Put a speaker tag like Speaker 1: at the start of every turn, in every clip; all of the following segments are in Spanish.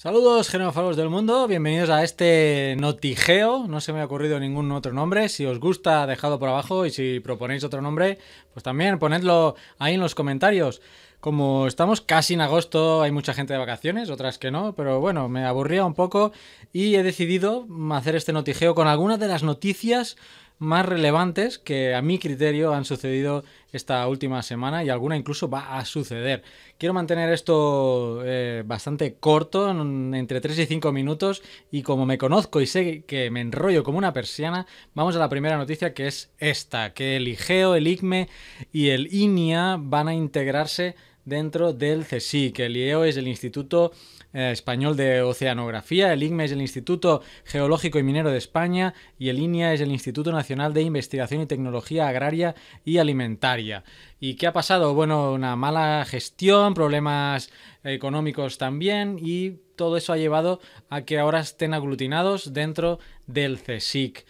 Speaker 1: Saludos genófagos del mundo, bienvenidos a este notigeo, no se me ha ocurrido ningún otro nombre, si os gusta dejadlo por abajo y si proponéis otro nombre, pues también ponedlo ahí en los comentarios. Como estamos casi en agosto, hay mucha gente de vacaciones, otras que no, pero bueno, me aburría un poco y he decidido hacer este notigeo con algunas de las noticias más relevantes que a mi criterio han sucedido esta última semana y alguna incluso va a suceder. Quiero mantener esto eh, bastante corto, entre 3 y 5 minutos, y como me conozco y sé que me enrollo como una persiana, vamos a la primera noticia que es esta, que el IGEO, el ICME y el INIA van a integrarse dentro del CSIC. El IEO es el Instituto eh, Español de Oceanografía, el IGME es el Instituto Geológico y Minero de España y el INIA es el Instituto Nacional de Investigación y Tecnología Agraria y Alimentaria. ¿Y qué ha pasado? Bueno, una mala gestión, problemas económicos también y todo eso ha llevado a que ahora estén aglutinados dentro del CSIC.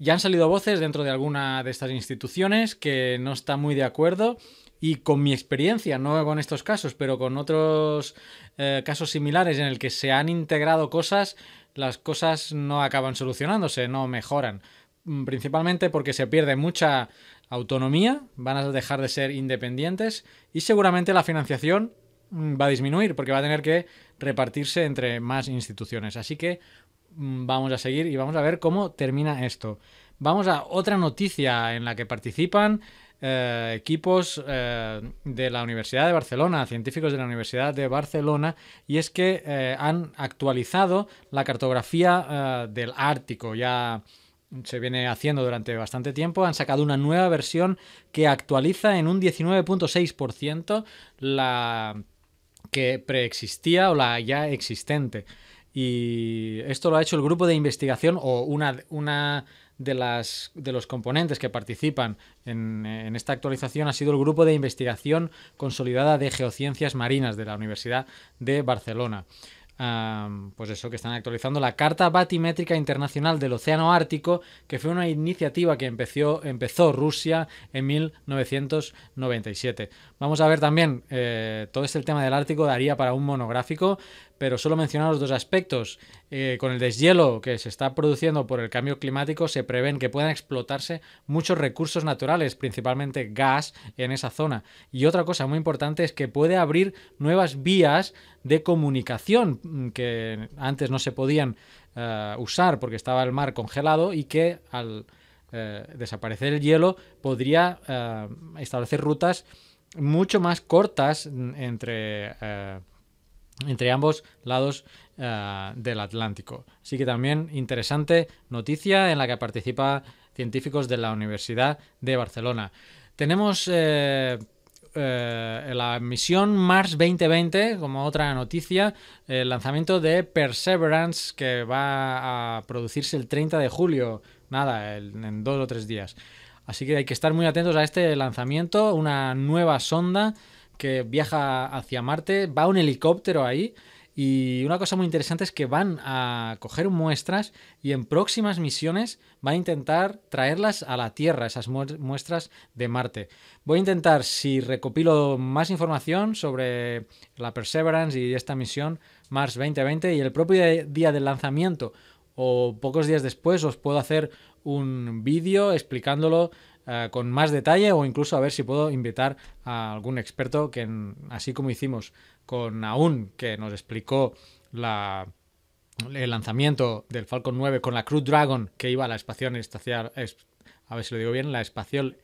Speaker 1: Ya han salido voces dentro de alguna de estas instituciones que no están muy de acuerdo y con mi experiencia, no con estos casos, pero con otros eh, casos similares en el que se han integrado cosas, las cosas no acaban solucionándose, no mejoran. Mm, principalmente porque se pierde mucha autonomía, van a dejar de ser independientes y seguramente la financiación mm, va a disminuir porque va a tener que repartirse entre más instituciones. Así que mm, vamos a seguir y vamos a ver cómo termina esto. Vamos a otra noticia en la que participan eh, equipos eh, de la Universidad de Barcelona, científicos de la Universidad de Barcelona, y es que eh, han actualizado la cartografía del Ártico. Ya se viene haciendo durante bastante tiempo, han sacado una nueva versión que actualiza en un 19.6% la que preexistía o la ya existente. Y esto lo ha hecho el grupo de investigación o una, una de, las, de los componentes que participan en, esta actualización ha sido el Grupo de Investigación Consolidada de Geociencias Marinas de la Universidad de Barcelona. pues eso, que están actualizando la Carta Batimétrica Internacional del Océano Ártico, que fue una iniciativa que empezó, empezó Rusia en 1997. Vamos a ver también, eh, todo este tema del Ártico daría para un monográfico, pero solo mencionar los dos aspectos. Eh, con el deshielo que se está produciendo por el cambio climático, se prevén que puedan explotarse muchos recursos naturales, principalmente gas, en esa zona. Y otra cosa muy importante es que puede abrir nuevas vías de comunicación mm, que antes no se podían eh, usar porque estaba el mar congelado y que al eh, desaparecer el hielo podría establecer rutas mucho más cortas mm, entre entre ambos lados eh, del Atlántico. Así que también interesante noticia en la que participa científicos de la Universidad de Barcelona. Tenemos eh, eh, la misión Mars 2020 como otra noticia, el lanzamiento de Perseverance que va a producirse el 30 de julio, nada, en dos o tres días. Así que hay que estar muy atentos a este lanzamiento, una nueva sonda que viaja hacia Marte, va un helicóptero ahí. Y una cosa muy interesante es que van a coger muestras y en próximas misiones van a intentar traerlas a la Tierra, esas muestras de Marte. Voy a intentar, si recopilo más información sobre la Perseverance y esta misión Mars 2020 y el propio día del lanzamiento o pocos días después os puedo hacer un vídeo explicándolo eh, con más detalle o incluso a ver si puedo invitar a algún experto que, así como hicimos con Aún, que nos explicó la, el lanzamiento del Falcon 9 con la Crew Dragon que iba a la Estación espacial, a ver si lo digo bien, la espacial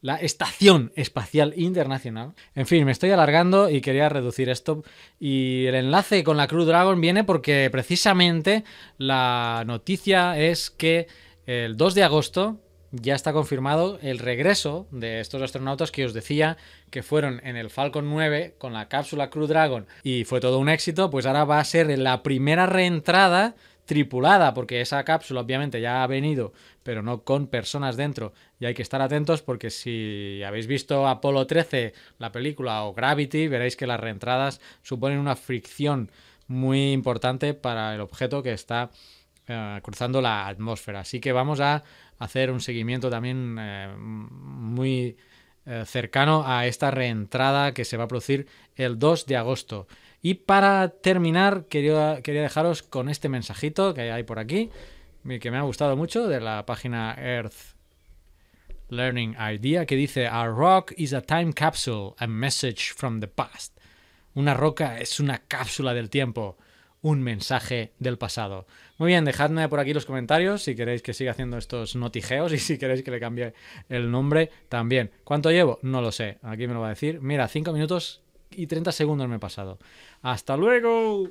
Speaker 1: la Estación Espacial Internacional. En fin, me estoy alargando y quería reducir esto. Y el enlace con la Crew Dragon viene porque precisamente la noticia es que el 2 de agosto ya está confirmado el regreso de estos astronautas que os decía que fueron en el Falcon 9 con la cápsula Crew Dragon y fue todo un éxito, pues ahora va a ser la primera reentrada tripulada, porque esa cápsula obviamente ya ha venido, pero no con personas dentro. Y hay que estar atentos porque si habéis visto Apolo 13, la película, o Gravity, veréis que las reentradas suponen una fricción muy importante para el objeto que está eh, cruzando la atmósfera. Así que vamos a hacer un seguimiento también eh, muy eh, cercano a esta reentrada que se va a producir el 2 de agosto. Y para terminar, quería, quería dejaros con este mensajito que hay por aquí, que me ha gustado mucho, de la página Earth Learning Idea, que dice, A rock is a time capsule, a message from the past. Una roca es una cápsula del tiempo un mensaje del pasado. Muy bien, dejadme por aquí los comentarios si queréis que siga haciendo estos notijeos y si queréis que le cambie el nombre también. ¿Cuánto llevo? No lo sé. Aquí me lo va a decir. Mira, 5 minutos y 30 segundos me he pasado. ¡Hasta luego!